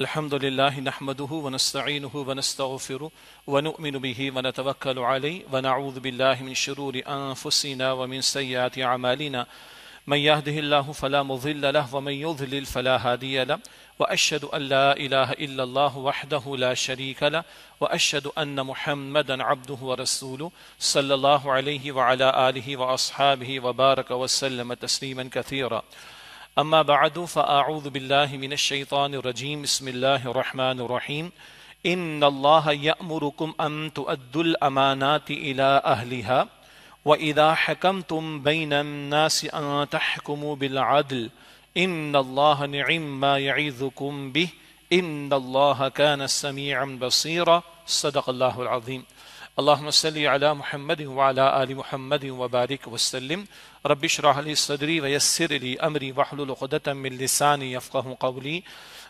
الحمد لله نحمده ونستعينه ونستغفره ونؤمن به ونتوكل عليه ونعوذ بالله من شرور أنفسنا ومن سيئات أعمالنا من يهده الله فلا مضل له ومن يضلل فلا هادي له وأشهد أن لا إله إلا الله وحده لا شريك له وأشهد أن محمدا عبده ورسوله صلى الله عليه وعلى آله وأصحابه وبارك وسلم تسليما كثيرا أما بعد فأعوذ بالله من الشيطان الرجيم بسم الله الرحمن الرحيم إن الله يأمركم أن تؤدوا الأمانات إلى أهلها وإذا حكمتم بين الناس أن تحكموا بالعدل إن الله نعم ما يعظكم به إن الله كان سميعا بصيرا صدق الله العظيم अल्लाम अला महमद वाली महमद वबारक वसलम रबिशराली सदरी वयसरली अमरी वाहलखदतमिलसानी अफ़क़ कवली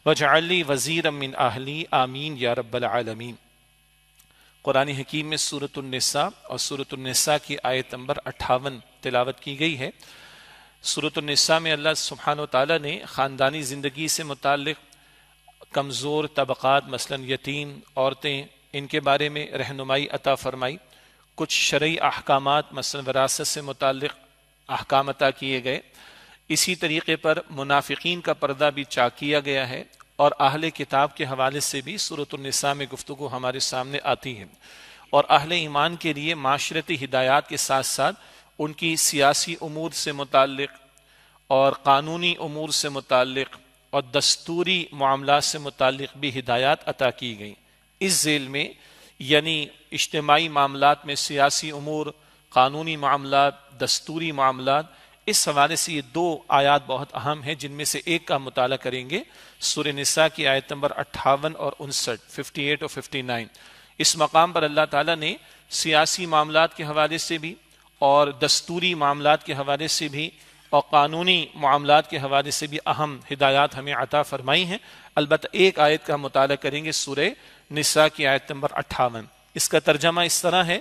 वजाली वज़ीर अमिन आहली आमीन या रबालमीन कुरान हकीम में सूरतुलनसा और सूरतुलनसा की आयत नंबर अट्ठावन तिलावत की गई है सूरतुलनसा में अल्लाह सुबहान ताली ने ख़ानदानी ज़िंदगी से मुतक़ कमज़ोर तबक़ात मसला यतीम औरतें इनके बारे में रहनुमाई अता फरमाई कुछ शर्य अहकाम मसल वरासत से मुतल अहकाम अता किए गए इसी तरीके पर मुनाफिकीन का पर्दा भी चा किया गया है और आहल किताब के हवाले से भी सूरतनसा में गुफ्तु हमारे सामने आती है और अहल ईमान के लिए माशरती हदायत के साथ साथ उनकी सियासी अमूर से मुतल और क़ानूनी अमूर से मुतल और दस्तूरी मामला से मुतल भी हिदायत अता की गई इस जेल में यानी इज्तमाही मामला में सियासी अमूर कानूनी मामला दस्तूरी मामला इस हवाले से ये दो आयात बहुत अहम हैं जिनमें से एक का मुताल करेंगे सुर नसा की आयत नंबर अट्ठावन और उनसठ फिफ्टी एट और फिफ्टी नाइन इस मकाम पर अल्लाह ताला ने सियासी मामला के हवाले से भी और दस्तूरी मामला के हवाले से भी और कानूनी मामला के हवाले से भी अहम हिदायत हमें अता फरमाई हैं अलबत् एक आयत का मुताल करेंगे सूर निसा की आयत नंबर अट्ठावन इसका तर्जमा इस तरह है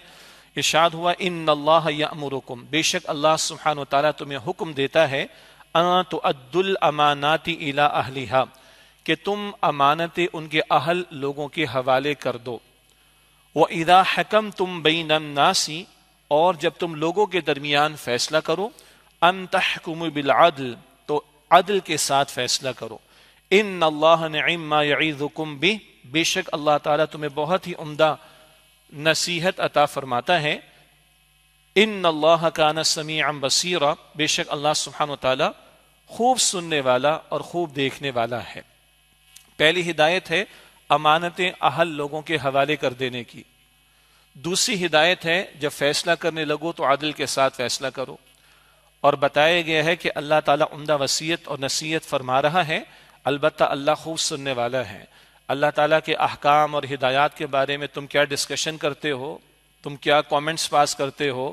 इशाद हुआ इन अल्लाह यामुरकुम बेशक अल्लाह सुबहान ताली तुम्हें हुक्म देता है अना तो अद्दुल अमानाती इला अहलिहा कि तुम अमानत उनके अहल लोगों के हवाले कर दो व इदा हकम तुम बई नासी और जब तुम लोगों के दरमियान फैसला करो अन बिल अदल तो अदल के साथ फैसला करो इन अल्लाह भी बेशक अल्लाह ताला तुम्हें बहुत ही उमदा नसीहत अता फरमाता है इन अल्लाह काना समी अम बसीरा बेशक अल्लाह सुबहान ताला खूब सुनने वाला और खूब देखने वाला है पहली हिदायत है अमानत अहल लोगों के हवाले कर देने की दूसरी हिदायत है जब फैसला करने लगो तो आदिल के साथ फैसला करो और बताया गया है कि अल्लाह ताला उमदा वसीयत और नसीहत फरमा रहा है अलबत् अल्लाह खूब सुनने वाला है अल्लाह ताला के अहकाम और हिदायत के बारे में तुम क्या डिस्कशन करते हो तुम क्या कमेंट्स पास करते हो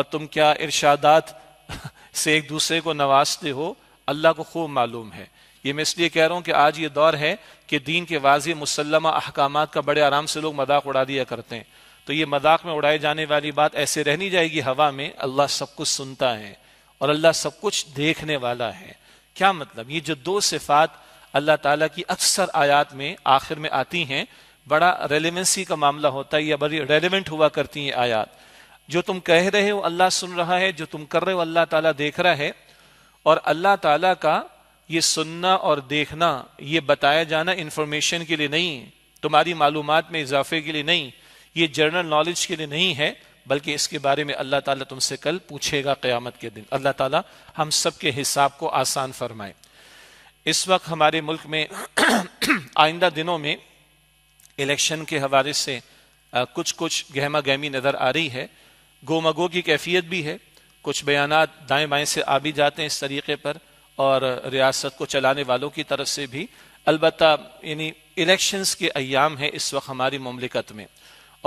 और तुम क्या इर्शादात से एक दूसरे को नवाजते हो अल्लाह को खूब मालूम है ये मैं इसलिए कह रहा हूँ कि आज ये दौर है कि दीन के वाजी मुसलमा अहकाम का बड़े आराम से लोग मदाक उड़ा दिया करते हैं तो ये मजाक में उड़ाए जाने वाली बात ऐसे रहनी जाएगी हवा में अल्लाह सब कुछ सुनता है और अल्लाह सब कुछ देखने वाला है क्या मतलब ये जो दो सिफात अल्लाह ताला की अक्सर आयात में आखिर में आती हैं बड़ा रेलिवेंसी का मामला होता है या बड़ी रेलिवेंट हुआ करती हैं आयात जो तुम कह रहे हो अल्लाह सुन रहा है जो तुम कर रहे हो अल्लाह ताला देख रहा है और अल्लाह ताला का ये सुनना और देखना ये बताया जाना इन्फॉर्मेशन के लिए नहीं तुम्हारी मालूम में इजाफे के लिए नहीं ये जनरल नॉलेज के लिए नहीं है बल्कि इसके बारे में अल्लाह ताला तुमसे कल पूछेगा क्यामत के दिन अल्लाह ताला हम सब के हिसाब को आसान फरमाए इस वक्त हमारे मुल्क में आइंदा दिनों में इलेक्शन के हवाले से कुछ कुछ गहमा गहमी नज़र आ रही है गोमगो की कैफियत भी है कुछ बयान दाएं बाएं से आ भी जाते हैं इस तरीके पर और रियासत को चलाने वालों की तरफ से भी अलबत् यानी इलेक्शंस के अयाम है इस वक्त हमारी ममलिकत में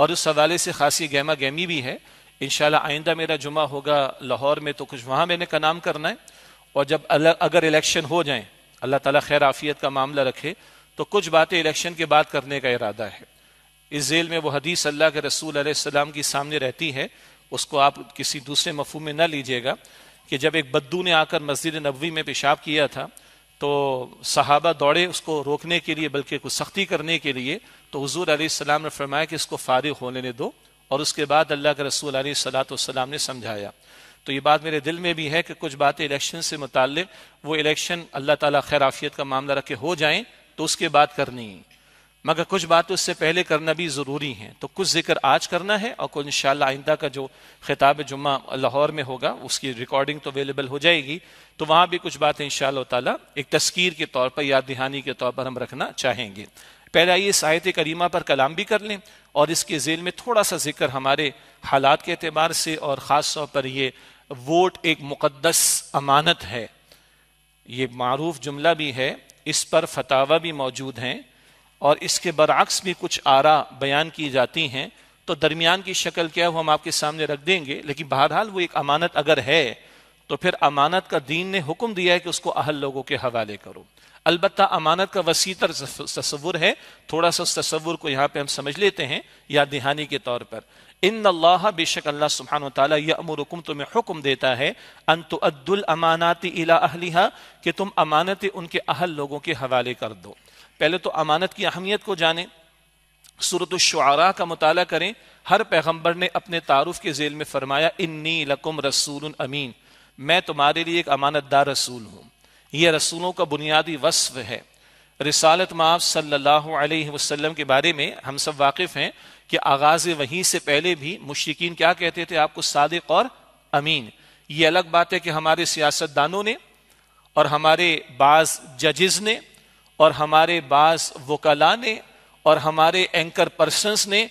और उस हवाले से खासी गहमा गहमी भी है इन आइंदा मेरा जुमा होगा लाहौर में तो कुछ वहाँ मैंने का नाम करना है और जब अगर इलेक्शन हो जाए अल्लाह ताला खैर आफियत का मामला रखे तो कुछ बातें इलेक्शन के बाद करने का इरादा है इस जेल में वो हदीस अल्लाह के रसूल अलैहिस्सलाम की सामने रहती है उसको आप किसी दूसरे मफहम में ना लीजिएगा कि जब एक बद्दू ने आकर मस्जिद नबवी में पेशाब किया था तो सहाबा दौड़े उसको रोकने के लिए बल्कि कुछ सख्ती करने के लिए तो हजूर आसमाम ने फरमाया कि इसको फारिग होने दो और उसके बाद अल्लाह के रसूल सलाम ने समझाया तो ये बात मेरे दिल में भी है कि कुछ बातें इलेक्शन से मुतल वो इलेक्शन अल्लाह ताला खैराफियत का मामला रखे हो जाएं तो उसके बाद करनी है मगर कुछ बातें उससे पहले करना भी ज़रूरी हैं तो कुछ जिक्र आज करना है और कुछ शाह आइंदा का जो खिताब जुम्मा लाहौर में होगा उसकी रिकॉर्डिंग तो अवेलेबल हो जाएगी तो वहाँ भी कुछ बातें इन शाह एक तस्कीर के तौर पर याद दहानी के तौर पर हम रखना चाहेंगे पहले आइए इस करीमा पर कलाम भी कर लें और इसके जेल में थोड़ा सा जिक्र हमारे हालात के अतबार से और ख़ास तौर पर ये वोट एक मुकदस अमानत है ये मरूफ जुमला भी है इस पर फतावा भी मौजूद हैं और इसके बरक्स भी कुछ आरा बयान की जाती हैं तो दरमियान की शक्ल क्या है वो हम आपके सामने रख देंगे लेकिन बहरहाल वो एक अमानत अगर है तो फिर अमानत का दीन ने हुक्म दिया है कि उसको अहल लोगों के हवाले करो अलबत् अमानत का वसी तर तस्वुर है थोड़ा सा उस तस्वुर को यहाँ पे हम समझ लेते हैं या दिहानी के तौर पर इन अल्लाह बेशक अल्लाह सुबहान तला यह तुम्हें हुक्म देता है अन तो अद्दुल अमानत इला अहलिहा कि तुम अमानत उनके अहल लोगों के हवाले कर दो पहले तो अमानत की अहमियत को जाने सूरत शुरा का मताल करें हर पैगम्बर ने अपने तारुफ के जेल में फरमाया इन्नी लकुम रसूल अमीन मैं तुम्हारे लिए एक अमानतदार रसूल हूँ ये रसूलों का बुनियादी वस्फ है रिसालत माफ सल्लल्लाहु अलैहि वसल्लम के बारे में हम सब वाकिफ़ हैं कि आगाज़ वहीं से पहले भी मुश्किन क्या कहते थे आपको सादिक और अमीन ये अलग बात है कि हमारे सियासतदानों ने और हमारे बाज जजेज ने और हमारे बाज वकला ने और हमारे एंकर पर्सनस ने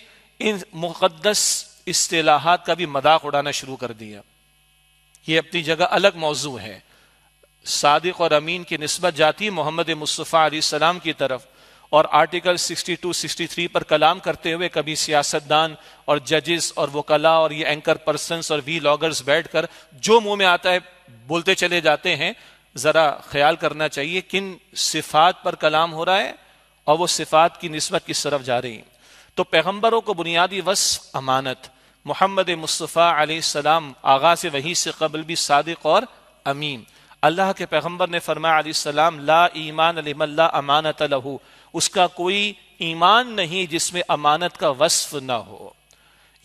इन मुकदस असलाहत का भी मदाक उड़ाना शुरू कर दिया ये अपनी जगह अलग मौजू है सादिक और अमीन की नस्बत जाती है मोहम्मद मुस्तफ़ा सलाम की तरफ और आर्टिकल 62, 63 पर कलाम करते हुए कभी सियासतदान और जजेस और वकला और ये एंकर पर्सनस और वी लॉगर्स बैठकर जो मुंह में आता है बोलते चले जाते हैं ज़रा ख्याल करना चाहिए किन सिफात पर कलाम हो रहा है और वो सिफात की नस्बत किस तरफ जा रही है तो पैगम्बरों को बुनियादी वस अमानत मोहम्मद मुस्तफ़ा आगा से वही से कबल भी सादिक और अमीन अल्लाह के पैगम्बर ने फरमाया ला ईमान अलिमल्ला अमानत लहू उसका कोई ईमान नहीं जिसमें अमानत का वस्फ ना हो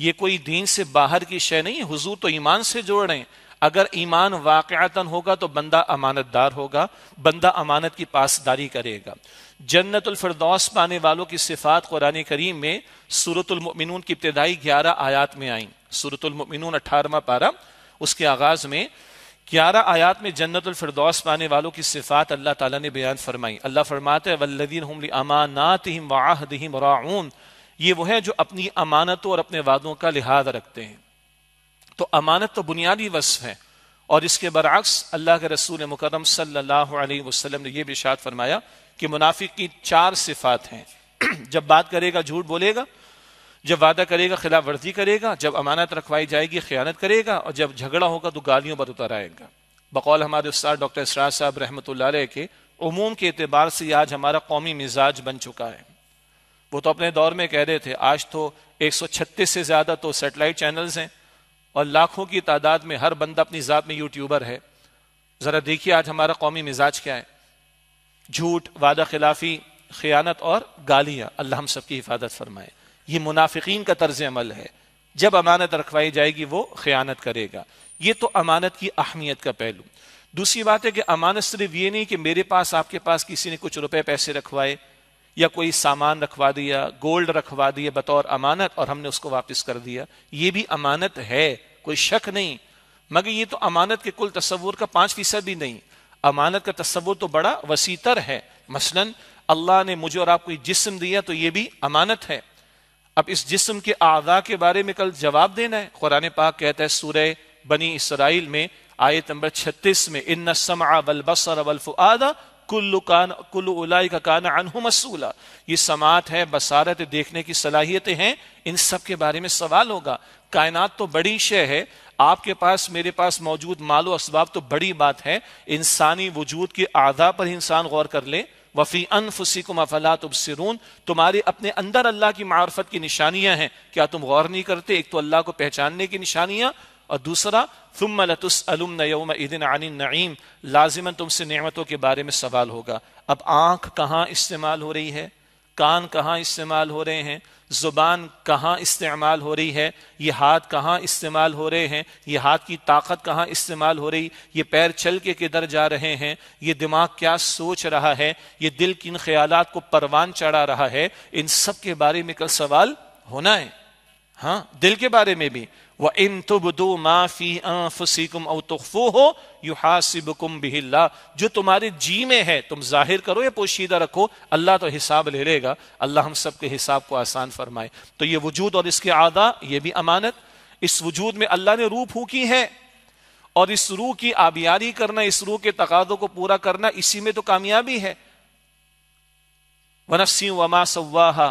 ये कोई दीन से बाहर की शय नहीं हुजूर तो ईमान से जोड़ रहे अगर ईमान वाकयातन होगा तो बंदा अमानतदार होगा बंदा अमानत की पासदारी करेगा जन्नतफरदौस पाने वालों की सिफात कुरान करीम में सूरतमिन की इब्तदाई ग्यारह आयात में आई सूरतमिन अठारवा पारा उसके आगाज में ग्यारह आयात में जन्नतफरदौस पाने वालों की सिफात अल्लाह ताला ने बयान फरमाई अल्लाह फरमाते वल्लिन अमानात हिम वाहदहिम राउन ये वो है जो अपनी अमानतों और अपने वादों का लिहाज रखते हैं तो अमानत तो बुनियादी वसफ है और इसके बरक्स अल्लाह के रसूल मुकरम सल्लल्लाहु अलैहि ने यह भी शाद फरमाया कि मुनाफिक की चार सिफात हैं जब बात करेगा झूठ बोलेगा जब वादा करेगा खिलाफ वर्जी करेगा जब अमानत रखवाई जाएगी खयानत करेगा और जब झगड़ा होगा तो गालियों पर उतर आएगा बकौल हमारे उस्ताद डॉक्टर इसरार साहब रहमत के उमूम के अतबार से आज हमारा कौमी मिजाज बन चुका है वो तो अपने दौर में कह रहे थे आज तो एक सौ छत्तीस से ज़्यादा तो सेटेलाइट चैनल्स हैं और लाखों की तादाद में हर बंदा अपनी ज़ात में यूट्यूबर है ज़रा देखिए आज हमारा कौमी मिजाज क्या है झूठ वादा खिलाफी खयानत और गालियाँ अल्लाह हम सबकी हिफाजत फरमाए ये मुनाफिकीन का तर्ज अमल है जब अमानत रखवाई जाएगी वो खयानत करेगा ये तो अमानत की अहमियत का पहलू दूसरी बात है कि अमानत सिर्फ ये नहीं कि मेरे पास आपके पास किसी ने कुछ रुपए पैसे रखवाए या कोई सामान रखवा दिया गोल्ड रखवा दिया बतौर अमानत और हमने उसको वापस कर दिया ये भी अमानत है कोई शक नहीं मगर ये तो अमानत के कुल तस्वूर का पांच फीसद भी नहीं अमानत का तस्वूर तो बड़ा वसीतर है मसलन अल्लाह ने मुझे और आपको जिस्म दिया तो ये भी अमानत है अब इस जिस्म के आदा के बारे में कल जवाब देना है कुरान पाक कहता है सूरह बनी इसराइल में आयत नंबर 36 में इन समा वल बसर फुआदा कुल्लु कान कुल्लु उलाई का कान अनहु मसूला ये समात है बसारत देखने की सलाहियतें हैं इन सब के बारे में सवाल होगा कायनात तो बड़ी शय है आपके पास मेरे पास मौजूद मालो इसबाब तो बड़ी बात है इंसानी वजूद के आधा पर इंसान गौर कर ले वफ़ी अनफुसिकुम अफला तुब सिरून तुम्हारे अपने अंदर अल्लाह की मार्फत की निशानियां हैं क्या तुम गौर नहीं करते एक तो अल्लाह को पहचानने की निशानियां और दूसरा तुम लतुस अलम इदिन आनी नईम लाजिमन तुमसे नियमतों के बारे में सवाल होगा अब आँख कहाँ इस्तेमाल हो रही है कान कहाँ इस्तेमाल हो रहे हैं ज़ुबान कहाँ इस्तेमाल हो रही है ये हाथ कहाँ इस्तेमाल हो रहे हैं ये हाथ की ताकत कहाँ इस्तेमाल हो रही ये पैर चल के किधर जा रहे हैं ये दिमाग क्या सोच रहा है ये दिल किन ख्याल को परवान चढ़ा रहा है इन सब के बारे में कल सवाल होना है हाँ दिल के बारे में भी व इन तुबदो माफी फसीकुम अव तोहफो हो यू हासिबकुम बिहिल्ला जो तुम्हारे जी में है तुम जाहिर करो या पोशीदा रखो अल्लाह तो हिसाब ले लेगा अल्लाह हम सब के हिसाब को आसान फरमाए तो ये वजूद और इसके आदा ये भी अमानत इस वजूद में अल्लाह ने रूह फूकी है और इस रूह की आबियारी करना इस रूह के तकादों को पूरा करना इसी में तो कामयाबी है वनफसी वमा सवाहा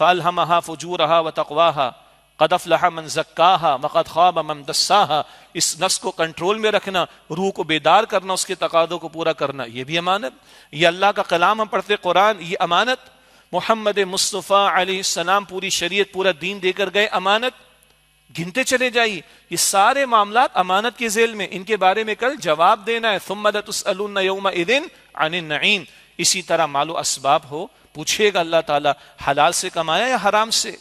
फल हम फजूरहा व तकवाहा कदफ मन जक्का मकद ख्वाब मम दस्साहा इस नस को कंट्रोल में रखना रूह को बेदार करना उसके तकादों को पूरा करना यह भी अमानत ये अल्लाह का कलाम हम पढ़ते कुरान ये अमानत मोहम्मद मुस्तफ़ा सलाम पूरी शरीयत पूरा दीन देकर गए अमानत गिनते चले जाइए ये सारे मामला अमानत के जेल में इनके बारे में कल जवाब देना है सुमदतुसलूम इदिन अन नईन इसी तरह मालो इसबाब हो पूछेगा अल्लाह ताला हलाल से कमाया या हराम से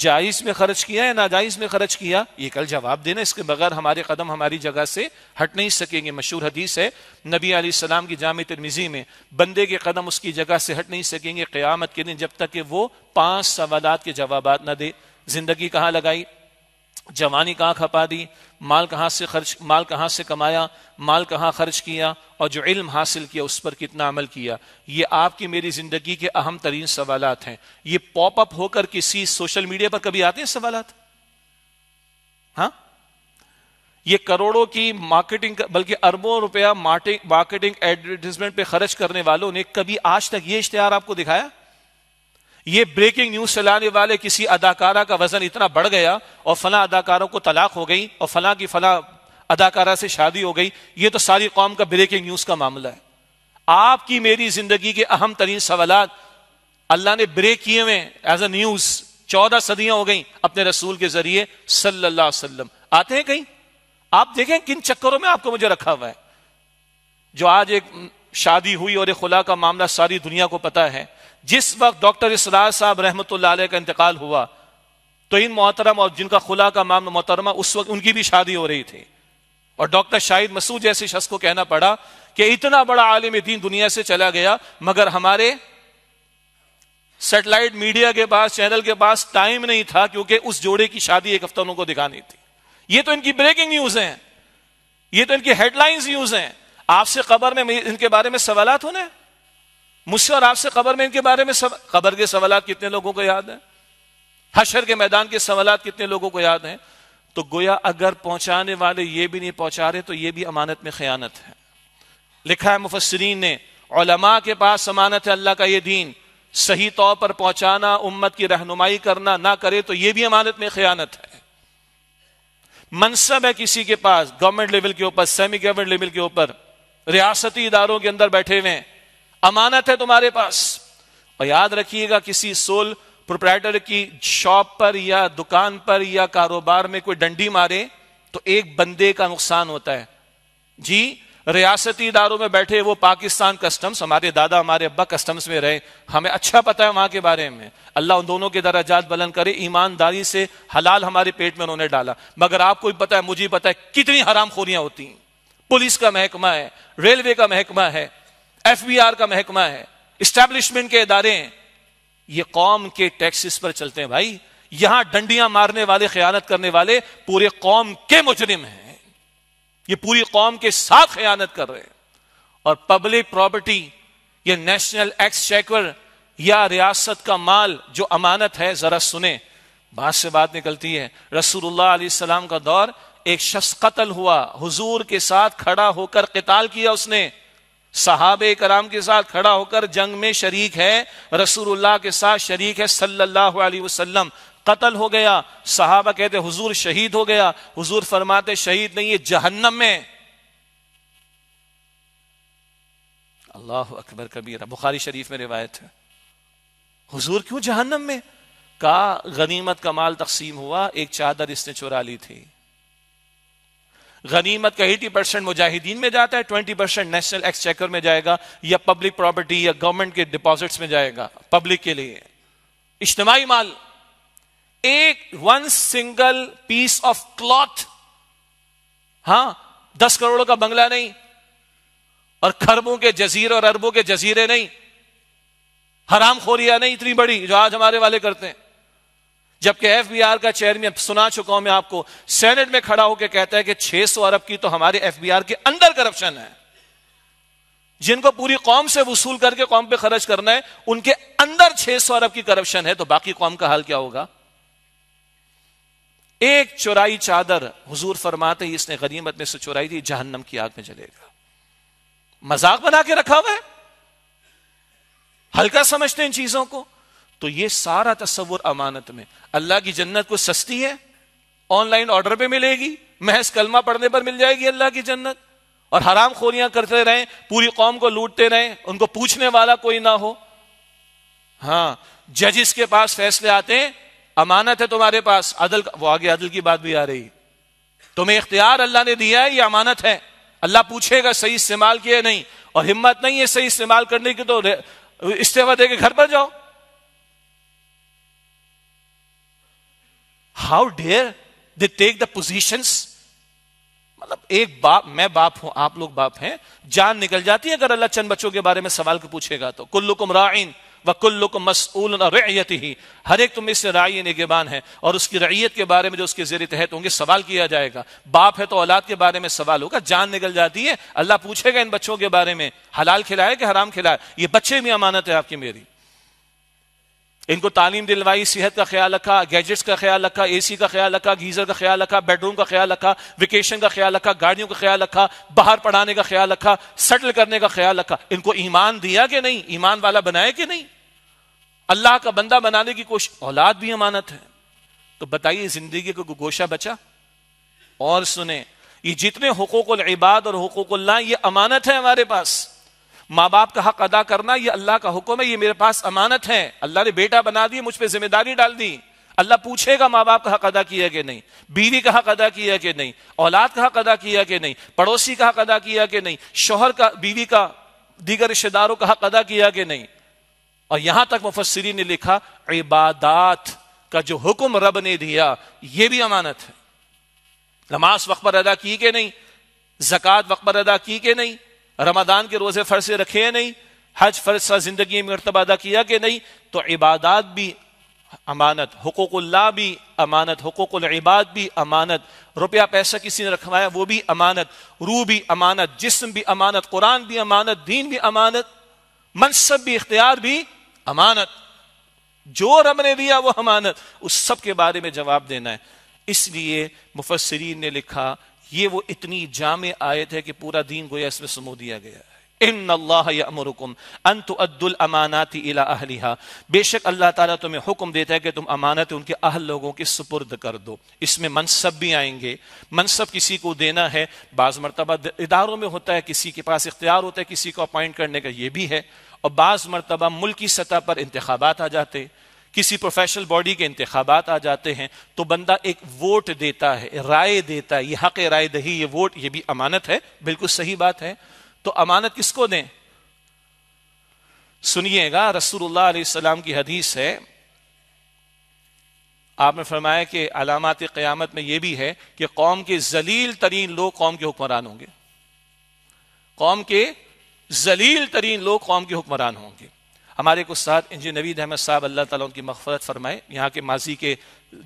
जायज में खर्च किया या नाजायज में खर्च किया ये कल जवाब देना इसके बगैर हमारे कदम हमारी जगह से हट नहीं सकेंगे मशहूर हदीस है नबी आसमाम की जाम तरमिजी में बंदे के कदम उसकी जगह से हट नहीं सकेंगे क़्यामत के दिन जब तक कि वो पांच सवाल के जवाब ना दे जिंदगी कहाँ लगाई जवानी कहाँ खपा दी माल कहाँ से खर्च माल कहाँ से कमाया माल कहाँ खर्च किया और जो इल्म हासिल किया उस पर कितना अमल किया ये आपकी मेरी जिंदगी के अहम तरीन सवाल हैं ये पॉप अप होकर किसी सोशल मीडिया पर कभी आते हैं सवाल हाँ ये करोड़ों की मार्केटिंग बल्कि अरबों रुपया मार्केटिंग एडवर्टीजमेंट पे खर्च करने वालों ने कभी आज तक ये इश्तेहार आपको दिखाया ये ब्रेकिंग न्यूज चलाने वाले किसी अदाकारा का वजन इतना बढ़ गया और फला अदाकारों को तलाक हो गई और फला की फला अदाकारा से शादी हो गई ये तो सारी कौम का ब्रेकिंग न्यूज का मामला है आपकी मेरी जिंदगी के अहम तरीन सवाल अल्लाह ने ब्रेक किए हुए एज ए न्यूज चौदह सदियां हो गई अपने रसूल के जरिए सल्लाम आते हैं कहीं आप देखें किन चक्करों में आपको मुझे रखा हुआ है जो आज एक शादी हुई और एक खुला का मामला सारी दुनिया को पता है जिस वक्त डॉक्टर इसरार साहब रहमत का इंतकाल हुआ तो इन मोहतरम और जिनका खुला का मामला मोहतरमा उस वक्त उनकी भी शादी हो रही थी और डॉक्टर शाहिद मसूद जैसे शख्स को कहना पड़ा कि इतना बड़ा आलिम दीन दुनिया से चला गया मगर हमारे सेटेलाइट मीडिया के पास चैनल के पास टाइम नहीं था क्योंकि उस जोड़े की शादी एक हफ्ता उनको दिखानी थी ये तो इनकी ब्रेकिंग न्यूज है ये तो इनकी हेडलाइंस न्यूज है आपसे खबर में इनके बारे में सवाल होने मुझसे और आपसे खबर में इनके बारे में सब के सवाल कितने लोगों को याद है हशर के मैदान के सवाल कितने लोगों को याद हैं तो गोया अगर पहुंचाने वाले ये भी नहीं पहुंचा रहे तो ये भी अमानत में खयानत है लिखा है मुफसरीन ने ओलमा के पास अमानत है अल्लाह का ये दीन सही तौर पर पहुंचाना उम्मत की रहनुमाई करना ना करे तो यह भी अमानत में खयानत है मनसब है किसी के पास गवर्नमेंट लेवल के ऊपर सेमी गवर्नमेंट लेवल के ऊपर रियासती इदारों के अंदर बैठे हुए हैं अमानत है तुम्हारे पास और याद रखिएगा किसी सोल प्रोप्राइटर की शॉप पर या दुकान पर या कारोबार में कोई डंडी मारे तो एक बंदे का नुकसान होता है जी रियासती इदारों में बैठे वो पाकिस्तान कस्टम्स हमारे दादा हमारे अब्बा कस्टम्स में रहे हमें अच्छा पता है वहां के बारे में अल्लाह उन दोनों के दराजात बलन करे ईमानदारी से हलाल हमारे पेट में उन्होंने डाला मगर आपको भी पता है मुझे पता है कितनी हराम खोरियां होती हैं पुलिस का महकमा है रेलवे का महकमा है एफ बी आर का महकमा है स्टैब्लिशमेंट के इदारे हैं ये कौम के टैक्सेस पर चलते हैं भाई यहां डंडियां मारने वाले खयानत करने वाले पूरे कौम के मुजरिम हैं ये पूरी कौम के साथ खयानत कर रहे हैं और पब्लिक प्रॉपर्टी ये नेशनल एक्स एक्सचेकर या रियासत का माल जो अमानत है जरा सुने बात से बात निकलती है रसूलुल्लाह सलाम का दौर एक शख्स कत्ल हुआ हुजूर के साथ खड़ा होकर कताल किया उसने साहब कराम के साथ खड़ा होकर जंग में शरीक है रसूलुल्लाह के साथ शरीक है सल्लल्लाहु अलैहि वसल्लम कत्ल हो गया साहबा कहते हुजूर शहीद हो गया हुजूर फरमाते शहीद नहीं है जहन्नम में अल्लाह अकबर कबीरा बुखारी शरीफ में रिवायत है हुजूर क्यों जहन्नम में का गनीमत का माल तकसीम हुआ एक चादर इसने चुरा ली थी गनीमत का 80 परसेंट मुजाहिदीन में जाता है 20 परसेंट नेशनल एक्सचेकर में जाएगा या पब्लिक प्रॉपर्टी या गवर्नमेंट के डिपॉजिट्स में जाएगा पब्लिक के लिए इज्तमाही माल एक one single piece of cloth हां दस करोड़ का बंगला नहीं और खरबों के जजीर और अरबों के जजीरे नहीं हराम खोरिया नहीं इतनी बड़ी जो आज हमारे वाले करते हैं जबकि एफ बी आर का चेयरमैन सुना चुका हूं मैं आपको सेनेट में खड़ा होकर कहता है कि 600 अरब की तो हमारे एफ बी आर के अंदर करप्शन है जिनको पूरी कौम से वसूल करके कौम पे खर्च करना है उनके अंदर 600 अरब की करप्शन है तो बाकी कौम का हाल क्या होगा एक चुराई चादर हुजूर फरमाते ही इसने गरीमत में से चुराई थी जहन्नम की आग में जलेगा मजाक बना के रखा हुआ है हल्का समझते हैं इन चीजों को तो ये सारा तस्वुर अमानत में अल्लाह की जन्नत को सस्ती है ऑनलाइन ऑर्डर पे मिलेगी महज कलमा पढ़ने पर मिल जाएगी अल्लाह की जन्नत और हराम खोरियां करते रहें पूरी कौम को लूटते रहें उनको पूछने वाला कोई ना हो हाँ जजिस के पास फैसले आते हैं अमानत है तुम्हारे पास अदल वो आगे अदल की बात भी आ रही तुम्हें इख्तियार अल्लाह ने दिया है ये अमानत है अल्लाह पूछेगा सही इस्तेमाल किया नहीं और हिम्मत नहीं है सही इस्तेमाल करने की तो इस्तीफा दे के घर पर जाओ how dare they take the positions मतलब एक बाप मैं बाप हूं आप लोग बाप हैं जान निकल जाती है अगर अल्लाह चंद बच्चों के बारे में सवाल को पूछेगा तो कुल्लुकुम राइन व कुल्लुकुम मसूल रैयत ही हर एक तुम इससे राय निगेबान है और उसकी रैयत के बारे में जो उसके जेर तहत होंगे सवाल किया जाएगा बाप है तो औलाद के बारे में सवाल होगा जान निकल जाती है अल्लाह पूछेगा इन बच्चों के बारे में हलाल खिलाए कि हराम खिलाए ये बच्चे भी अमानत है आपकी मेरी इनको तालीम दिलवाई सेहत का ख्याल रखा गैजेट्स का ख्याल रखा एसी का ख्याल रखा गीज़र का ख्याल रखा बेडरूम का ख्याल रखा वेकेशन का ख्याल रखा गाड़ियों का ख्याल रखा बाहर पढ़ाने का ख्याल रखा सेटल करने का ख्याल रखा इनको ईमान दिया कि नहीं ईमान वाला बनाया कि नहीं अल्लाह का बंदा बनाने की कोशिश औलाद भी अमानत है तो बताइए जिंदगी को गोशा बचा और सुने ये जितने हकूक इबाद और हकूक ये अमानत है हमारे पास माँ बाप का हक अदा करना ये अल्लाह का हुक्म है ये मेरे पास अमानत है अल्लाह ने बेटा बना दी मुझ पर जिम्मेदारी डाल दी अल्लाह पूछेगा माँ बाप का हक अदा किया कि नहीं बीवी का हक अदा किया कि नहीं औलाद का हक अदा किया कि नहीं पड़ोसी का हक अदा किया कि नहीं शोहर का बीवी का दीगर रिश्तेदारों का हक अदा किया कि नहीं और यहां तक मुफसरी ने लिखा इबादात का जो हुक्म रब ने दिया यह भी अमानत है नमाज वक्त पर अदा की कि नहीं जक़ात वक्त पर अदा की कि नहीं रमादान के रोजे फर्ज रखे नहीं हज फर्ज सा जिंदगी में मरतब अदा किया कि नहीं तो इबादत भी अमानत हकूकल्ला भी अमानत हकूकबाद भी अमानत रुपया पैसा किसी ने रखवाया वो भी अमानत रूह भी अमानत जिस्म भी अमानत कुरान भी अमानत दीन भी अमानत मनसब भी इख्तियार भी अमानत जो रब ने दिया वो अमानत उस सब के बारे में जवाब देना है इसलिए मुफसरीन ने लिखा ये वो इतनी जाम आयत है कि पूरा दीन गोया इसमें समो दिया गया है बेशक अल्लाह ताला तुम्हें हुक्म देता है कि तुम अमानत उनके अहल लोगों के सुपुर्द कर दो इसमें मनसब भी आएंगे मनसब किसी को देना है बाज़ मरतबा इदारों में होता है किसी के पास इख्तियार होता है किसी को अपॉइंट करने का यह भी है और बाज़ मरतबा मुल्की सतह पर इंतबात आ जाते हैं किसी प्रोफेशनल बॉडी के इंतबात आ जाते हैं तो बंदा एक वोट देता है राय देता है ये हक राय दही ये वोट ये भी अमानत है बिल्कुल सही बात है तो अमानत किसको दें सुनिएगा रसूलुल्लाह की हदीस है आपने फरमाया कि अलामत क्यामत में यह भी है कि कौम के जलील तरीन लोग कौम के हुक्मरान होंगे कौम के जलील तरीन लोग कौम के हुक्मरान होंगे हमारे कुछ साथ इंजीनियर नवीद अहमद साहब अल्लाह ताला उनकी मफफरत फरमाए यहाँ के माजी के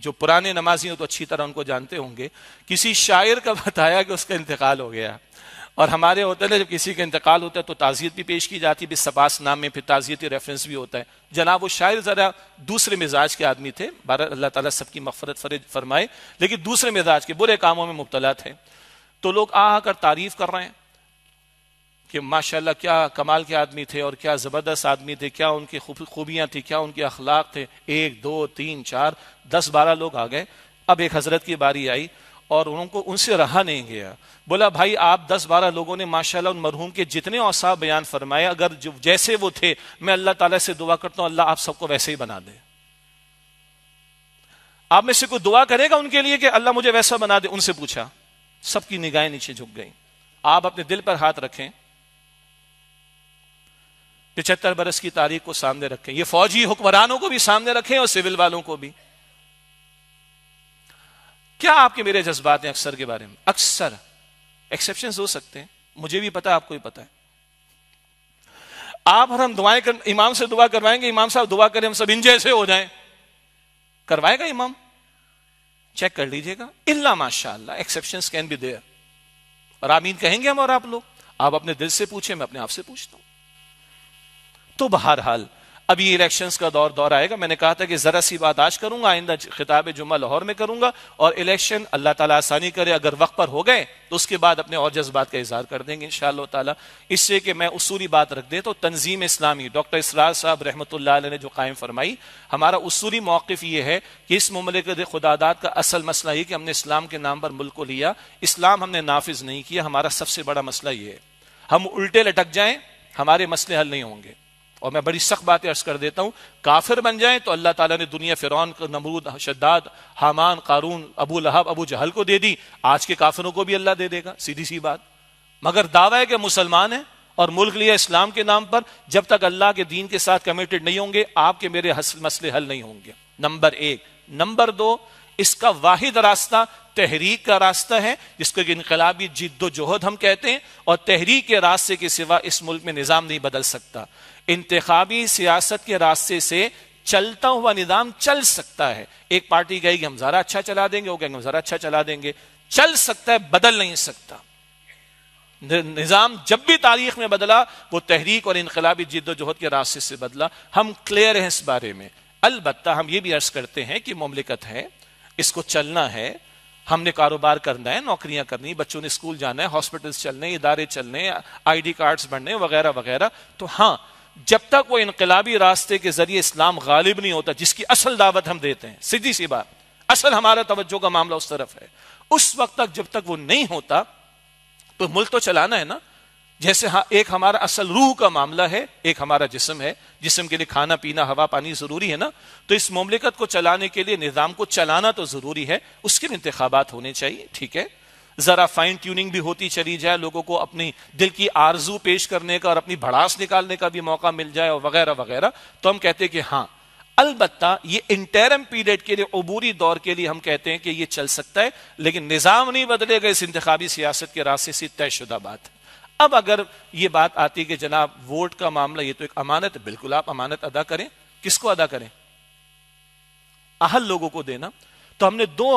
जो पुराने नमाजी हैं तो अच्छी तरह उनको जानते होंगे किसी शायर का बताया कि उसका इंतकाल हो गया और हमारे होते हैं जब किसी का इंतकाल होता है तो ताज़ियत भी पेश की जाती है सबास नाम में फिर ताज़ियती रेफरेंस भी होता है जनाब वो शायर ज़रा दूसरे मिजाज के आदमी थे बारह अल्लाह ताला सबकी मफफरत फरमाए लेकिन दूसरे मिजाज के बुरे कामों में मुबतला थे तो लोग आ आकर तारीफ़ कर रहे हैं कि माशाल्लाह क्या कमाल के आदमी थे और क्या ज़बरदस्त आदमी थे क्या उनकी खूबियां थी क्या उनके अखलाक थे एक दो तीन चार दस बारह लोग आ गए अब एक हज़रत की बारी आई और उनको उनसे रहा नहीं गया बोला भाई आप दस बारह लोगों ने माशाल्लाह उन मरहूम के जितने औसा बयान फरमाए अगर जो जैसे वो थे मैं अल्लाह ताला से दुआ करता हूँ अल्लाह आप सबको वैसे ही बना दे आप में से कोई दुआ करेगा उनके लिए कि अल्लाह मुझे वैसा बना दे उनसे पूछा सबकी निगाहें नीचे झुक गई आप अपने दिल पर हाथ रखें पिछहत्तर बरस की तारीख को सामने रखें ये फौजी हुक्मरानों को भी सामने रखें और सिविल वालों को भी क्या आपके मेरे जज्बात हैं अक्सर के बारे में अक्सर एक्सेप्शन हो सकते हैं मुझे भी पता आपको भी पता है आप और हम दुआएं कर इमाम से दुआ करवाएंगे इमाम साहब दुआ करें हम सब इन जैसे हो जाएं करवाएगा इमाम चेक कर लीजिएगा इल्ला माशाला एक्सेप्शन कैन बी देयर और आमीन कहेंगे हम और आप लोग आप अपने दिल से पूछे मैं अपने आप से पूछता हूं तो बहरहाल अभी इलेक्शंस का दौर दौर आएगा मैंने कहा था कि जरा सी बात आज करूंगा आइंदा खिताब जुम्मा लाहौर में करूंगा और इलेक्शन अल्लाह ताला आसानी करे अगर वक्त पर हो गए तो उसके बाद अपने और जज्बात का इजहार कर देंगे इन ताला इससे कि मैं उसूली बात रख दे तो तंजीम इस्लामी डॉक्टर इसरार साहब रहमत ने जो कायम फरमाई हमारा उसूली मौकफ ये है कि इस ममलिकत खुदादात का असल मसला ये कि हमने इस्लाम के नाम पर मुल्क को लिया इस्लाम हमने नाफिज नहीं किया हमारा सबसे बड़ा मसला ये है हम उल्टे लटक जाए हमारे मसले हल नहीं होंगे और मैं बड़ी सख्त बातें अर्ज कर देता हूं काफिर बन जाए तो अल्लाह ताला ने दुनिया फिरौन नमरूद शद्दाद हामान कारून अबू लहब अबू जहल को दे दी आज के काफिरों को भी अल्लाह दे देगा सीधी सी बात मगर दावा है कि मुसलमान है और मुल्क लिया इस्लाम के नाम पर जब तक अल्लाह के दीन के साथ कमिटेड नहीं होंगे आपके मेरे मसले हल नहीं होंगे नंबर एक नंबर दो इसका वाहिद रास्ता तहरीक का रास्ता है जिसको इनकलाबी जिद्दोजहद हम कहते हैं और तहरीक के रास्ते के सिवा इस मुल्क में निज़ाम नहीं बदल सकता इंतबी सियासत के रास्ते से चलता हुआ निदाम चल सकता है एक पार्टी कहेगी हम जरा अच्छा चला देंगे वो कहेंगे हम जरा अच्छा चला देंगे चल सकता है बदल नहीं सकता निज़ाम जब भी तारीख में बदला वो तहरीक और इनकलाबी जिदोजहद के रास्ते से बदला हम क्लियर हैं इस बारे में अलबत् हम ये भी अर्ज करते हैं कि ममलिकत है इसको चलना है हमने कारोबार करना है नौकरियां करनी बच्चों ने स्कूल जाना है हॉस्पिटल्स चलने इदारे चलने आईडी कार्ड्स बढ़ने वगैरह वगैरह तो हाँ जब तक वो इनकलाबी रास्ते के जरिए इस्लाम गालिब नहीं होता जिसकी असल दावत हम देते हैं सीधी सी बात असल हमारा तवज्जो का मामला उस तरफ है उस वक्त तक जब तक वो नहीं होता तो मुल्क तो चलाना है ना जैसे हाँ एक हमारा असल रूह का मामला है एक हमारा जिसम है जिसम के लिए खाना पीना हवा पानी जरूरी है ना तो इस ममलिकत को चलाने के लिए निज़ाम को चलाना तो जरूरी है उसके भी इंतबात होने चाहिए ठीक है जरा फाइन ट्यूनिंग भी होती चली जाए लोगों को अपनी दिल की आरजू पेश करने का और अपनी भड़ास निकालने का भी मौका मिल जाए और वगैरह वगैरह तो हम कहते हैं कि हाँ अलबत्ता ये इंटरम पीरियड के लिए अबूरी दौर के लिए हम कहते हैं कि ये चल सकता है लेकिन निज़ाम नहीं बदलेगा इस इंतबी सियासत के रास्ते से तयशुदा बात है अब अगर ये बात आती है कि जनाब वोट का मामला ये तो एक अमानत है बिल्कुल आप अमानत अदा करें किसको अदा करें अहल लोगों को देना तो हमने दो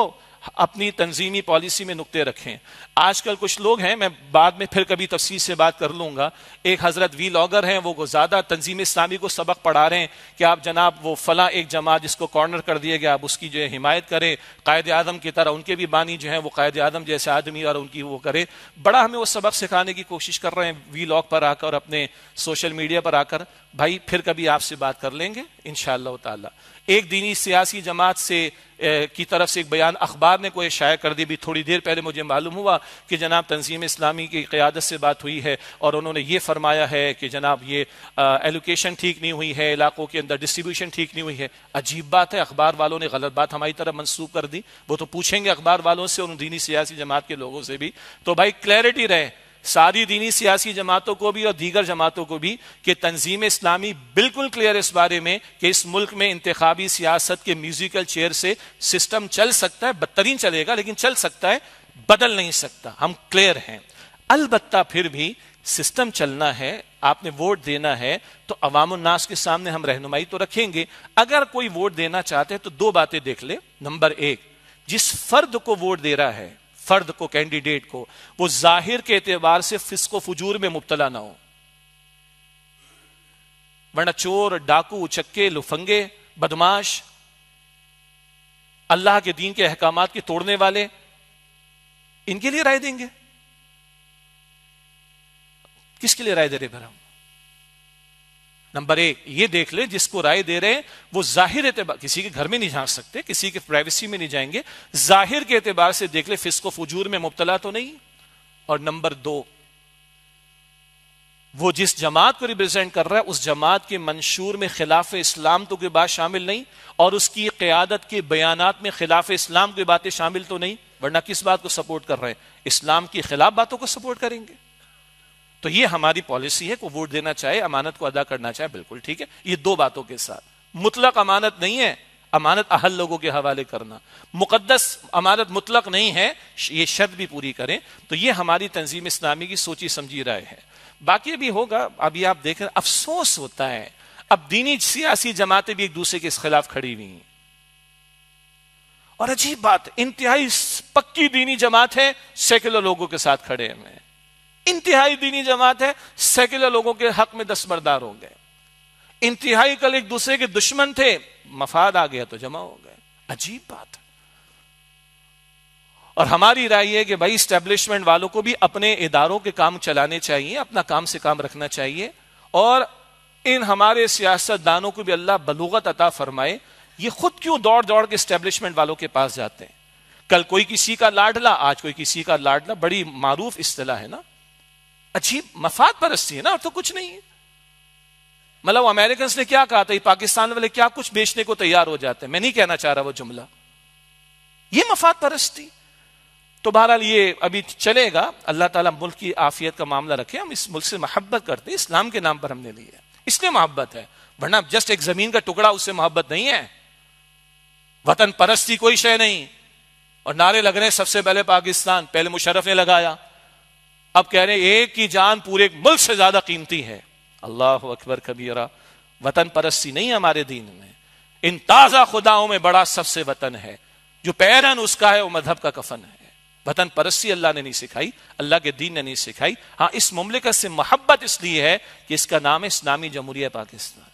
अपनी तंजीमी पॉलिसी में नुकते रखें आजकल कुछ लोग हैं मैं बाद में फिर कभी तफसील से बात कर लूंगा एक हजरत वी लॉगर हैं वो ज़्यादा तंजीम इस्लामी को सबक पढ़ा रहे हैं कि आप जनाब वो फला एक जमात जिसको कॉर्नर कर दिया गया आप उसकी जो है हिमायत करें कायद आजम की तरह उनके भी बानी जो है वो कायद आजम जैसे आदमी और उनकी वो करें बड़ा हमें वो सबक सिखाने की कोशिश कर रहे हैं वी लॉग पर आकर अपने सोशल मीडिया पर आकर भाई फिर कभी आपसे बात कर लेंगे इन ताला एक दीनी सियासी जमात से ए, की तरफ से एक बयान अखबार ने कोई शाया कर दी भी थोड़ी देर पहले मुझे मालूम हुआ कि जनाब तंजीम इस्लामी की क़्यादत से बात हुई है और उन्होंने ये फरमाया है कि जनाब ये एलोकेशन ठीक नहीं हुई है इलाकों के अंदर डिस्ट्रीब्यूशन ठीक नहीं हुई है अजीब बात है अखबार वालों ने गलत बात हमारी तरफ मनसूब कर दी वो तो पूछेंगे अखबार वालों से और दीनी सियासी जमात के लोगों से भी तो भाई क्लैरिटी रहे सारी दीनी सियासी जमातों को भी और दीगर जमातों को भी कि तंजीम इस्लामी बिल्कुल क्लियर इस बारे में कि इस मुल्क में इंतबी सियासत के म्यूजिकल चेयर से सिस्टम चल सकता है बदतरीन चलेगा लेकिन चल सकता है बदल नहीं सकता हम क्लियर हैं अलबत्ता फिर भी सिस्टम चलना है आपने वोट देना है तो अवामनास के सामने हम रहनुमाई तो रखेंगे अगर कोई वोट देना चाहते हैं तो दो बातें देख ले नंबर एक जिस फर्द को वोट दे रहा है फर्द को कैंडिडेट को वो जाहिर के एतबार से फिसको फजूर में मुबतला ना हो वरना चोर डाकू उचक्के लुफंगे बदमाश अल्लाह के दीन के अहकाम के तोड़ने वाले इनके लिए राय देंगे किसके लिए राय दे रहे फिर हम नंबर एक ये देख ले जिसको राय दे रहे हैं वो जाहिर एतबार किसी के घर में नहीं झांक सकते किसी के प्राइवेसी में नहीं जाएंगे जाहिर के एतबार से देख ले फिसको फजूर में मुबतला तो नहीं और नंबर दो वो जिस जमात को रिप्रेजेंट कर रहा है उस जमात के मंशूर में खिलाफ इस्लाम तो कोई बात शामिल नहीं और उसकी क्यादत के बयान में खिलाफ इस्लाम की बातें शामिल तो नहीं वरना किस बात को सपोर्ट कर रहे हैं इस्लाम के खिलाफ बातों को सपोर्ट करेंगे तो ये हमारी पॉलिसी है को वोट देना चाहे अमानत को अदा करना चाहे बिल्कुल ठीक है ये दो बातों के साथ मुतलक अमानत नहीं है अमानत अहल लोगों के हवाले करना मुकदस अमानत मुतलक नहीं है ये शर्त भी पूरी करें तो ये हमारी तंजीम इस्लामी की सोची समझी राय है बाकी भी होगा अभी आप देख रहे अफसोस होता है अब दीनी सियासी जमातें भी एक दूसरे के खिलाफ खड़ी हुई और अजीब बात इंतहाई पक्की दीनी जमात है सेकुलर लोगों के साथ खड़े हैं इंतहाई दीनी जमात है सैकुलर लोगों के हक में दस्तबरदार हो गए इंतहाई कल एक दूसरे के दुश्मन थे मफाद आ गया तो जमा हो गए अजीब बात है और हमारी राय है कि भाई स्टैब्लिशमेंट वालों को भी अपने इदारों के काम चलाने चाहिए अपना काम से काम रखना चाहिए और इन हमारे सियासतदानों को भी अल्लाह बलूगत अता फरमाए ये खुद क्यों दौड़ दौड़ के स्टैब्लिशमेंट वालों के पास जाते हैं कल कोई किसी का लाडला आज कोई किसी का लाडला बड़ी मारूफ इस्तला है ना अजीब मफाद परस्ती है ना और तो कुछ नहीं है मतलब अमेरिकन ने क्या कहा था पाकिस्तान वाले क्या कुछ बेचने को तैयार हो जाते हैं मैं नहीं कहना चाह रहा वो जुमला ये मफाद परस्ती तो बहरहाल ये अभी चलेगा अल्लाह ताला मुल्क की आफियत का मामला रखे हम इस मुल्क से मोहब्बत करते हैं इस्लाम के नाम पर हमने लिए इसलिए मोहब्बत है वरना जस्ट एक जमीन का टुकड़ा उससे मोहब्बत नहीं है वतन परस्ती कोई शय नहीं और नारे लग रहे सबसे पहले पाकिस्तान पहले मुशरफ ने लगाया अब कह रहे हैं एक की जान पूरे एक मुल्क से ज्यादा कीमती है अल्लाह अकबर कबीरा वतन परस्ती नहीं हमारे दीन में इन ताजा खुदाओं में बड़ा सबसे वतन है जो पैरन उसका है वो मजहब का कफन है वतन परस्ती अल्लाह ने नहीं सिखाई अल्लाह के दीन ने नहीं सिखाई हाँ इस ममलिकत से मोहब्बत इसलिए है कि इसका नाम है इस्लामी जमहूरिया पाकिस्तान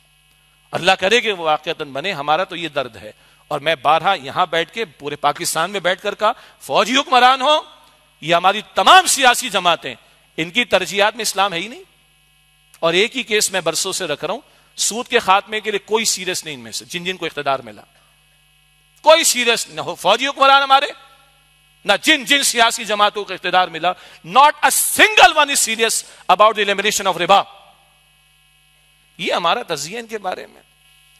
अल्लाह करे कि वो वाक़ता बने हमारा तो ये दर्द है और मैं बारह यहां बैठ के पूरे पाकिस्तान में बैठ कर कहा फौजी हुक्मरान हो ये हमारी तमाम सियासी जमातें इनकी तरजीहत में इस्लाम है ही नहीं और एक ही केस मैं बरसों से रख रहा हूं सूद के खात्मे के लिए कोई सीरियस नहीं इनमें से जिन जिन को इकतदार मिला कोई सीरियस ना हो फौजी हुक्मरान हमारे ना जिन जिन सियासी जमातों को इकतदार मिला not a single one is serious about the elimination of रिबा ये हमारा तजियन के बारे में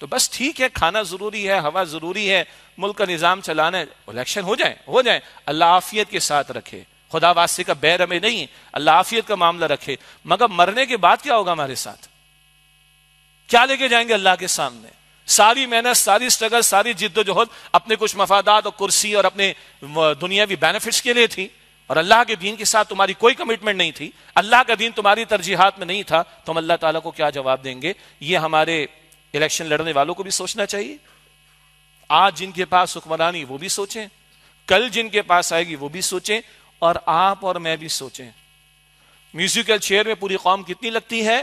तो बस ठीक है खाना जरूरी है हवा जरूरी है मुल्क का निज़ाम चलाना है इलेक्शन हो जाए हो जाए अल्लाह आफियत के साथ रखे खुदा वास्ते का बैर हमें नहीं अल्लाह आफियत का मामला रखे मगर मरने के बाद क्या होगा हमारे साथ क्या लेके जाएंगे अल्लाह के सामने सारी मेहनत सारी स्ट्रगल सारी जिद्दोजहद अपने कुछ मफादात और कुर्सी और अपने दुनियावी बेनिफिट्स के लिए थी और अल्लाह के दीन के साथ तुम्हारी कोई कमिटमेंट नहीं थी अल्लाह का दीन तुम्हारी तरजीहत में नहीं था तो हम अल्लाह ताला को क्या जवाब देंगे ये हमारे इलेक्शन लड़ने वालों को भी सोचना चाहिए आज जिनके पास हुक्मरानी वो भी सोचें कल जिनके पास आएगी वो भी सोचें और आप और मैं भी सोचें म्यूजिकल चेयर में पूरी कौम कितनी लगती है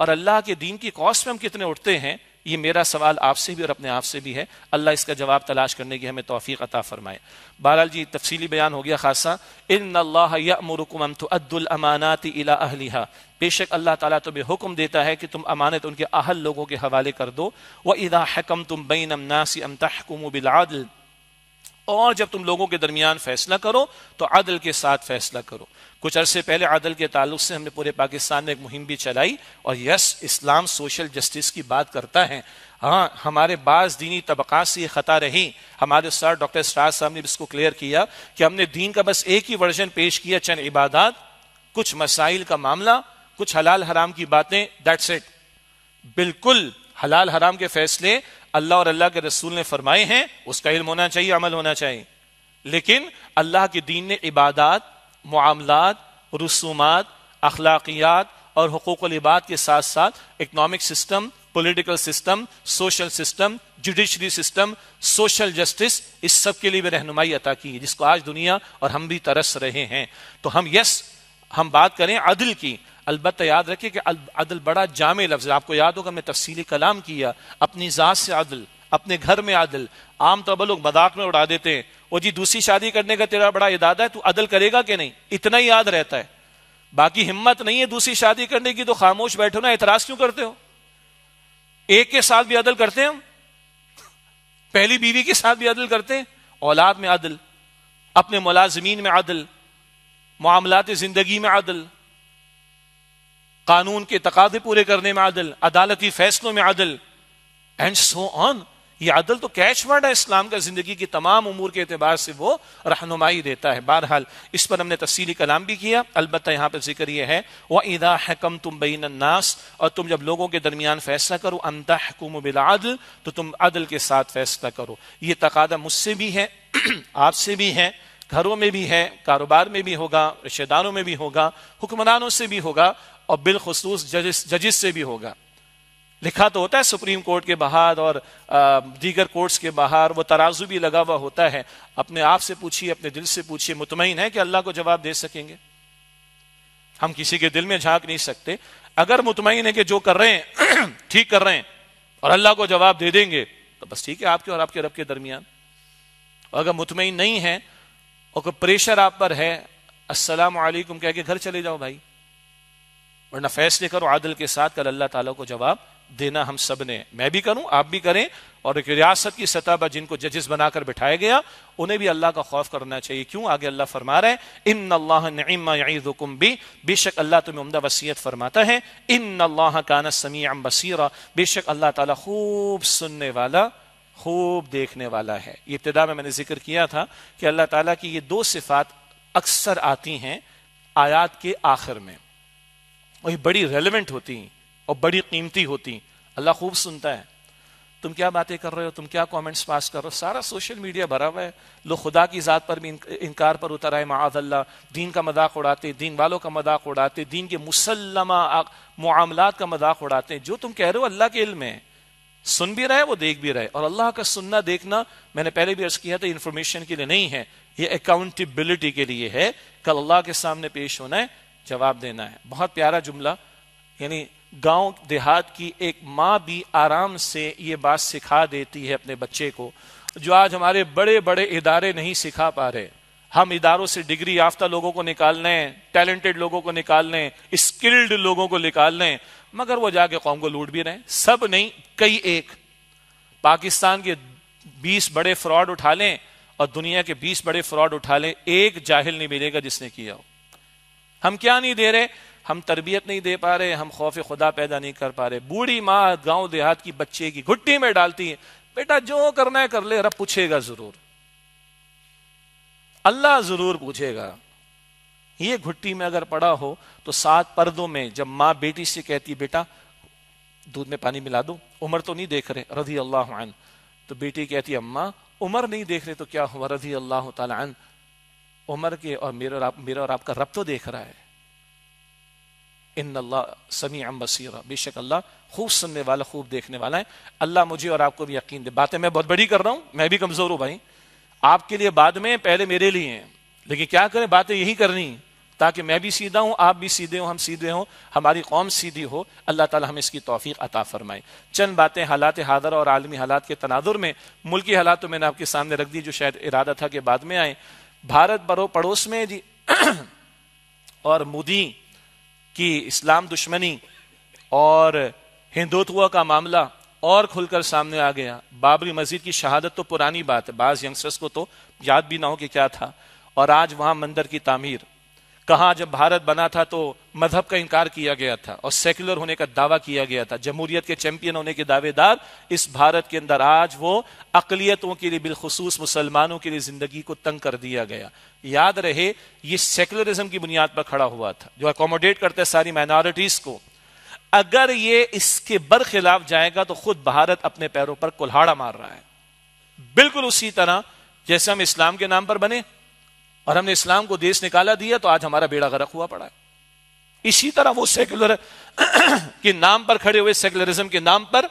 और अल्लाह के दीन की कॉस्ट में हम कितने उठते हैं ये मेरा सवाल आपसे भी और अपने आप से भी है अल्लाह इसका जवाब तलाश करने की हमें तोफ़ी अता फरमाए बहरहाल जी तफसीली बयान हो गया खासा इन बेशक अल्लाह ताला तुम्हें हुक्म देता है कि तुम अमानत उनके अहल लोगों के हवाले कर दो वह इदा हकम तुम बैन अमनासी अम तहकुम बिलादल और जब तुम लोगों के दरमियान फैसला करो तो आदल के साथ फैसला करो कुछ अरसे पहले आदल के ताल्लुक से हमने पूरे पाकिस्तान में एक मुहिम भी चलाई और यस इस्लाम सोशल जस्टिस की बात करता है हाँ हमारे बाज दीनी तबक़ात से ये ख़ता रही हमारे सर डॉक्टर स्टार साहब ने इसको क्लियर किया कि हमने दीन का बस एक ही वर्जन पेश किया चंद इबादत कुछ मसाइल का मामला कुछ हलाल हराम की बातें दैट्स इट बिल्कुल हलाल हराम के फैसले अल्लाह और अल्लाह के रसूल ने फरमाए हैं उसका इल्म होना चाहिए अमल होना चाहिए लेकिन अल्लाह के दीन ने इबादत मामलात रसूमात अखलाकियात और हकूक़ इबाद के साथ साथ economic system political system social system judiciary system social justice इस सब के लिए भी रहनुमाई अता की जिसको आज दुनिया और हम भी तरस रहे हैं तो हम यस हम बात करें अदल की अलबत् याद रखिए कि अदल बड़ा जाम लफ्ज़ आपको याद होगा मैं तफसी कलाम किया अपनी ज़ात से अदल अपने घर में आदल आम तौर पर लोग मजाक में उड़ा देते हैं वो जी दूसरी शादी करने का तेरा बड़ा इरादा है तू अदल करेगा कि नहीं इतना ही याद रहता है बाकी हिम्मत नहीं है दूसरी शादी करने की तो खामोश बैठो ना एतराज क्यों करते हो एक के साथ भी अदल करते हैं हम पहली बीवी के साथ भी अदल करते हैं औलाद में अदल अपने मुलाजमीन में अदल मामलाती जिंदगी में अदल कानून के तकादे पूरे करने में आदल अदालती फैसलों में आदल एंड सो ऑन ये अदल तो कैच वर्ड है इस्लाम का जिंदगी की तमाम उमूर के अतबार से वो रहनुमाई देता है बहरहाल इस पर हमने तफसीली कलाम भी किया अलबत्त यहाँ पर जिक्र यह है वह ईदा हकम तुम बीन नास और तुम जब लोगों के दरमियान फैसला करो अंता हकुम बिलादल तो तुम अदल के साथ फैसला करो ये तकादा मुझसे भी है आपसे भी है घरों में भी है कारोबार में भी होगा रिश्तेदारों में भी होगा हुक्मरानों से भी होगा और बिलखसूस जजिस जजिस से भी होगा लिखा तो होता है सुप्रीम कोर्ट के बाहर और दीगर कोर्ट्स के बाहर वो तराजू भी लगा हुआ होता है अपने आप से पूछिए अपने दिल से पूछिए मुतमिन है कि अल्लाह को जवाब दे सकेंगे हम किसी के दिल में झांक नहीं सकते अगर मुतमिन है कि जो कर रहे हैं ठीक कर रहे हैं और अल्लाह को जवाब दे देंगे तो बस ठीक है आपके और आपके रब के दरमियान और अगर मुतमिन नहीं है और कोई प्रेशर आप पर है असलम कह के घर चले जाओ भाई वरना फैसले करो आदल के साथ कल अल्लाह ताला को जवाब देना हम सब ने मैं भी करूं आप भी करें और एक रियासत की सतह पर जिनको जजेस बनाकर बिठाया गया उन्हें भी अल्लाह का खौफ करना चाहिए क्यों आगे अल्लाह फरमा रहे हैं इन अल्लाह नईमाकुम भी बेशक अल्लाह तुम्हें उमदा वसीयत फरमाता है इन अल्लाह काना अम बसी बेशक अल्लाह ताला खूब सुनने वाला खूब देखने वाला है इब्तदा में मैंने जिक्र किया था कि अल्लाह ताला की ये दो सिफात अक्सर आती हैं आयात के आखिर में और ये बड़ी रेलिवेंट होती और बड़ी कीमती होती अल्लाह खूब सुनता है तुम क्या बातें कर रहे हो तुम क्या कमेंट्स पास कर रहे हो सारा सोशल मीडिया भरा हुआ है लोग खुदा की ज़ात पर भी इनकार पर उतर आए माजल्ला दीन का मजाक उड़ाते दीन वालों का मजाक उड़ाते दीन के मुसलमा मामलात का मजाक उड़ाते जो तुम कह रहे हो अल्लाह के इल्म है सुन भी रहे वो देख भी रहे और अल्लाह का सुनना देखना मैंने पहले भी अर्ज किया था इन्फॉर्मेशन के लिए नहीं है ये अकाउंटेबिलिटी के लिए है कल अल्लाह के सामने पेश होना है जवाब देना है बहुत प्यारा जुमला यानी गांव देहात की एक माँ भी आराम से ये बात सिखा देती है अपने बच्चे को जो आज हमारे बड़े बड़े इदारे नहीं सिखा पा रहे हम इदारों से डिग्री याफ्ता लोगों को निकाल लें टैलेंटेड लोगों को निकाल लें स्किल्ड लोगों को निकाल लें मगर वो जाके कौम को लूट भी रहे सब नहीं कई एक पाकिस्तान के 20 बड़े फ्रॉड उठा लें और दुनिया के 20 बड़े फ्रॉड उठा लें एक जाहिल नहीं मिलेगा जिसने किया हो हम क्या नहीं दे रहे हम तरबियत नहीं दे पा रहे हम खौफ खुदा पैदा नहीं कर पा रहे बूढ़ी माँ गांव देहात की बच्चे की घुट्टी में डालती है बेटा जो करना है कर ले रब पूछेगा जरूर अल्लाह जरूर पूछेगा ये घुट्टी में अगर पड़ा हो तो सात पर्दों में जब माँ बेटी से कहती है बेटा दूध में पानी मिला दो उम्र तो नहीं देख रहे रजी अल्लाह तो बेटी कहती अम्मा उम्र नहीं देख रहे तो क्या हुआ रजी अल्लाह तन उमर के और मेरे और आप मेरा और आपका रब तो देख रहा है इन अल्लाह समी अम बेशक अल्लाह खूब सुनने वाला खूब देखने वाला है अल्लाह मुझे और आपको भी यकीन दे बातें मैं बहुत बड़ी कर रहा हूं मैं भी कमज़ोर हूं भाई आपके लिए बाद में पहले मेरे लिए हैं लेकिन क्या करें बातें यही करनी ताकि मैं भी सीधा हूं आप भी सीधे हों हम सीधे हों हमारी कौम सीधी हो अल्लाह ताला हमें इसकी तौफीक अता फरमाए चंद बातें हालात हादर और आलमी हालात के तनादुर में मुल्की हालात तो मैंने आपके सामने रख दी जो शायद इरादा था कि बाद में आए भारत बड़ो पड़ोस में जी और मोदी की इस्लाम दुश्मनी और हिंदुत्व का मामला और खुलकर सामने आ गया बाबरी मस्जिद की शहादत तो पुरानी बात है बाज यंगस्टर्स को तो याद भी ना हो कि क्या था और आज वहां मंदिर की तामीर कहा जब भारत बना था तो मजहब का इनकार किया गया था और सेक्युलर होने का दावा किया गया था जमहूरियत के चैंपियन होने के दावेदार इस भारत के अंदर आज वो अकलियतों के लिए बिलखसूस मुसलमानों के लिए जिंदगी को तंग कर दिया गया याद रहे ये सेक्युलरिज्म की बुनियाद पर खड़ा हुआ था जो अकोमोडेट करता है सारी माइनॉरिटीज को अगर ये इसके बर खिलाफ जाएगा तो खुद भारत अपने पैरों पर कुल्हाड़ा मार रहा है बिल्कुल उसी तरह जैसे हम इस्लाम के नाम पर बने और हमने इस्लाम को देश निकाला दिया तो आज हमारा बेड़ा गरक हुआ पड़ा है इसी तरह वो सेक्युलर के नाम पर खड़े हुए सेक्युलरिज्म के नाम पर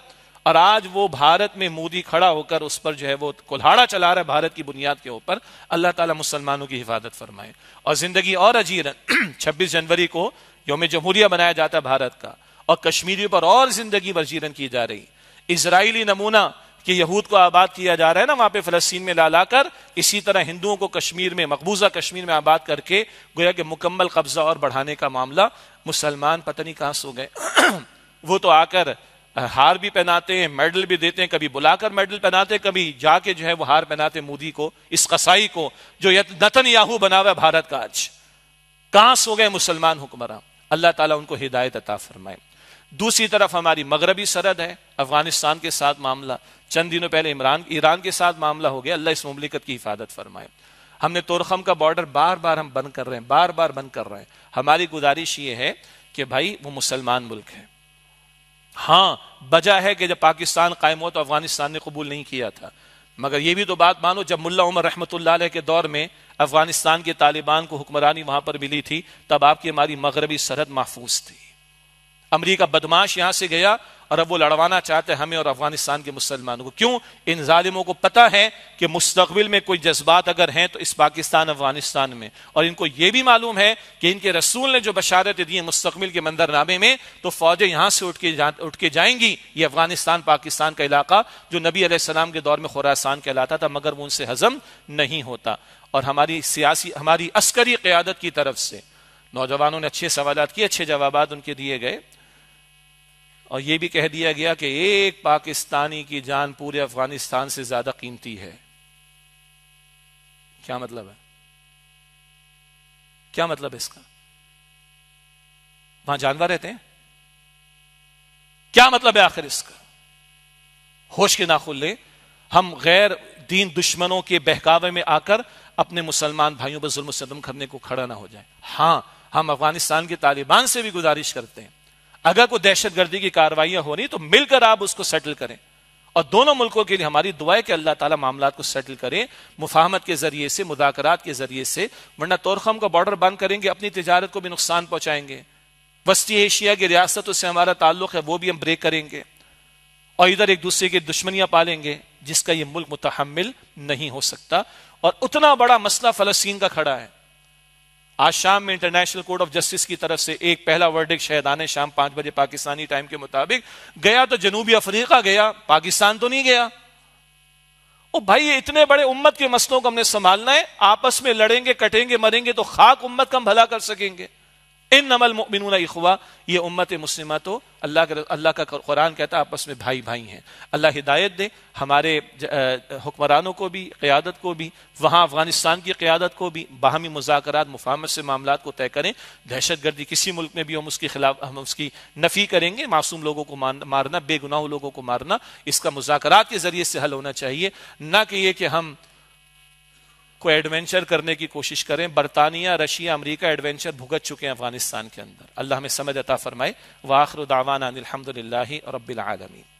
और आज वो भारत में मोदी खड़ा होकर उस पर जो है वो कुल्हाड़ा चला रहा है भारत की बुनियाद के ऊपर अल्लाह ताला मुसलमानों की हिफाजत फरमाए और जिंदगी और अजीर छब्बीस जनवरी को योम जमहूरिया बनाया जाता है भारत का और कश्मीरियों पर और जिंदगी वजीरन की जा रही इसराइली नमूना कि यहूद को आबाद किया जा रहा है ना वहां पे फलस्तीन में ला लाकर इसी तरह हिंदुओं को कश्मीर में मकबूजा कश्मीर में आबाद करके गोया कि मुकम्मल कब्जा और बढ़ाने का मामला मुसलमान पता नहीं कहां सो गए वो तो आकर हार भी पहनाते हैं मेडल भी देते हैं कभी बुलाकर मेडल पहनाते कभी जाके जो है वो हार पहनाते मोदी को इस कसाई को जो नतन याहू बना हुआ भारत का आज कहां सो गए मुसलमान हुक्मरान अल्लाह ताला उनको हिदायत अता फरमाए दूसरी तरफ हमारी मगरबी सरहद है अफगानिस्तान के साथ मामला चंद दिनों पहले इमरान ईरान के साथ मामला हो गया अल्लाह इस मुमलिकत की हिफाजत फरमाए हमने तोरखम का बॉर्डर बार बार हम बंद कर रहे हैं बार बार बंद कर रहे हैं हमारी गुजारिश ये है कि भाई वो मुसलमान मुल्क है हाँ वजह है कि जब पाकिस्तान कायम हो तो अफगानिस्तान ने कबूल नहीं किया था मगर ये भी तो बात मानो जब मुल्ला उमर रहमत के दौर में अफगानिस्तान के तालिबान को हुक्मरानी वहां पर मिली थी तब आपकी हमारी मगरबी सरहद महफूज थी अमरीका बदमाश यहां से गया और अब वो लड़वाना चाहते हैं हमें और अफगानिस्तान के मुसलमानों को क्यों इन जालिमों को पता है कि मुस्तबिल में कोई जज्बात अगर हैं तो इस पाकिस्तान अफगानिस्तान में और इनको यह भी मालूम है कि इनके रसूल ने जो बशारतें दी मुस्तबिल के मंदरनामे में तो फौजें यहां से उठ के जा, उठ के जाएंगी ये अफगानिस्तान पाकिस्तान का इलाका जो नबी अलैहिस्सलाम के दौर में खुरासान कहलाता था मगर वो उनसे हजम नहीं होता और हमारी सियासी हमारी अस्करी क्यादत की तरफ से नौजवानों ने अच्छे सवाल किए अच्छे जवाब उनके दिए गए और यह भी कह दिया गया कि एक पाकिस्तानी की जान पूरे अफगानिस्तान से ज्यादा कीमती है क्या मतलब है क्या मतलब है इसका वहां जानवर रहते हैं क्या मतलब है आखिर इसका होश के नाखुल ले हम गैर दीन दुश्मनों के बहकावे में आकर अपने मुसलमान भाइयों पर जुल्म करने को खड़ा ना हो जाए हां हम अफगानिस्तान के तालिबान से भी गुजारिश करते हैं अगर कोई दहशत गर्दी की कार्रवाइयां हो रही तो मिलकर आप उसको सेटल करें और दोनों मुल्कों के लिए हमारी दुआ के अल्लाह ताला मामला को सेटल करें मुफाहमत के जरिए से मुदाकरात के जरिए से वरना तोरखम का बॉर्डर बंद करेंगे अपनी तजारत को भी नुकसान पहुंचाएंगे वस्ती एशिया की रियासतों से हमारा ताल्लुक है वो भी हम ब्रेक करेंगे और इधर एक दूसरे की दुश्मनियां पालेंगे जिसका ये मुल्क मुतहमल नहीं हो सकता और उतना बड़ा मसला फलस्तीन का खड़ा है आज शाम में इंटरनेशनल कोर्ट ऑफ जस्टिस की तरफ से एक पहला वर्डिक आने शाम पांच बजे पाकिस्तानी टाइम के मुताबिक गया तो जनूबी अफ्रीका गया पाकिस्तान तो नहीं गया ओ भाई ये इतने बड़े उम्मत के मसलों को हमने संभालना है आपस में लड़ेंगे कटेंगे मरेंगे तो खाक उम्मत का हम भला कर सकेंगे इन नमल मिनून ये उम्मत मुस्लिमा तो अल्लाह का अल्लाह का कुरान कहता है आपस में भाई भाई हैं अल्लाह हिदायत दे हमारे हुक्मरानों को भी क़्यादत को भी वहाँ अफगानिस्तान की क़्यादत को भी बाहमी मुजाकर मुफामत से मामला को तय करें दहशत गर्दी किसी मुल्क में भी हम उसके खिलाफ हम उसकी नफ़ी करेंगे मासूम लोगों को मारना बेगुनाह लोगों को मारना इसका मुजाकर के ज़रिए से हल होना चाहिए ना कि ये कि हम को एडवेंचर करने की कोशिश करें बरतानिया रशिया अमरीका एडवेंचर भुगत चुके हैं अफगानिस्तान के अंदर अल्लाह हमें समझ अता फरमाए वाखर दावाना अलहमदिल्ला रबालमीन